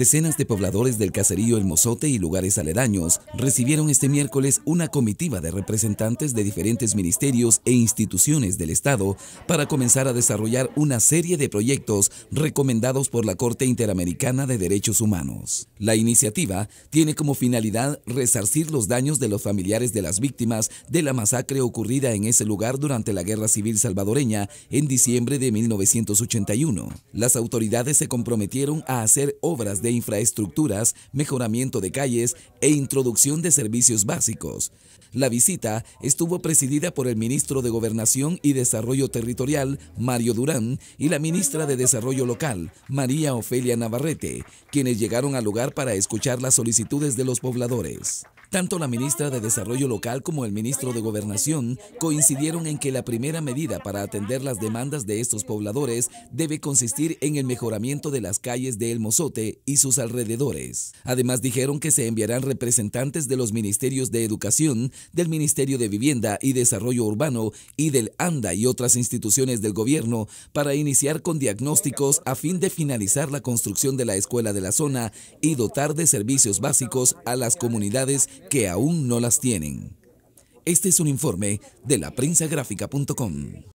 Decenas de pobladores del caserío El Mozote y lugares aledaños recibieron este miércoles una comitiva de representantes de diferentes ministerios e instituciones del Estado para comenzar a desarrollar una serie de proyectos recomendados por la Corte Interamericana de Derechos Humanos. La iniciativa tiene como finalidad resarcir los daños de los familiares de las víctimas de la masacre ocurrida en ese lugar durante la Guerra Civil Salvadoreña en diciembre de 1981. Las autoridades se comprometieron a hacer obras de infraestructuras, mejoramiento de calles e introducción de servicios básicos. La visita estuvo presidida por el ministro de Gobernación y Desarrollo Territorial, Mario Durán, y la ministra de Desarrollo Local, María Ofelia Navarrete, quienes llegaron al lugar para escuchar las solicitudes de los pobladores. Tanto la ministra de Desarrollo Local como el ministro de Gobernación coincidieron en que la primera medida para atender las demandas de estos pobladores debe consistir en el mejoramiento de las calles de El Mozote y sus alrededores. Además dijeron que se enviarán representantes de los ministerios de Educación, del Ministerio de Vivienda y Desarrollo Urbano y del ANDA y otras instituciones del gobierno para iniciar con diagnósticos a fin de finalizar la construcción de la escuela de la zona y dotar de servicios básicos a las comunidades que aún no las tienen. Este es un informe de la